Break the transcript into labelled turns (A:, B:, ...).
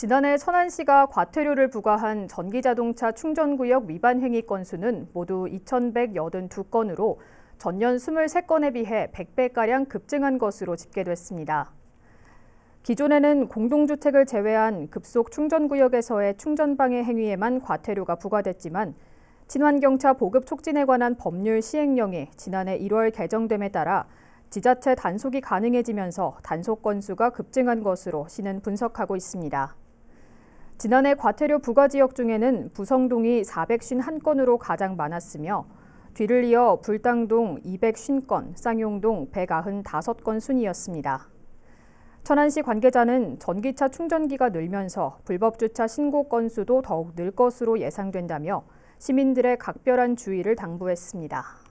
A: 지난해 천안시가 과태료를 부과한 전기자동차 충전구역 위반 행위 건수는 모두 2,182건으로 전년 23건에 비해 100배가량 급증한 것으로 집계됐습니다. 기존에는 공동주택을 제외한 급속 충전구역에서의 충전방해 행위에만 과태료가 부과됐지만 친환경차 보급 촉진에 관한 법률 시행령이 지난해 1월 개정됨에 따라 지자체 단속이 가능해지면서 단속 건수가 급증한 것으로 시는 분석하고 있습니다. 지난해 과태료 부과 지역 중에는 부성동이 451건으로 가장 많았으며 뒤를 이어 불당동 250건, 쌍용동 195건 순이었습니다. 천안시 관계자는 전기차 충전기가 늘면서 불법 주차 신고 건수도 더욱 늘 것으로 예상된다며 시민들의 각별한 주의를 당부했습니다.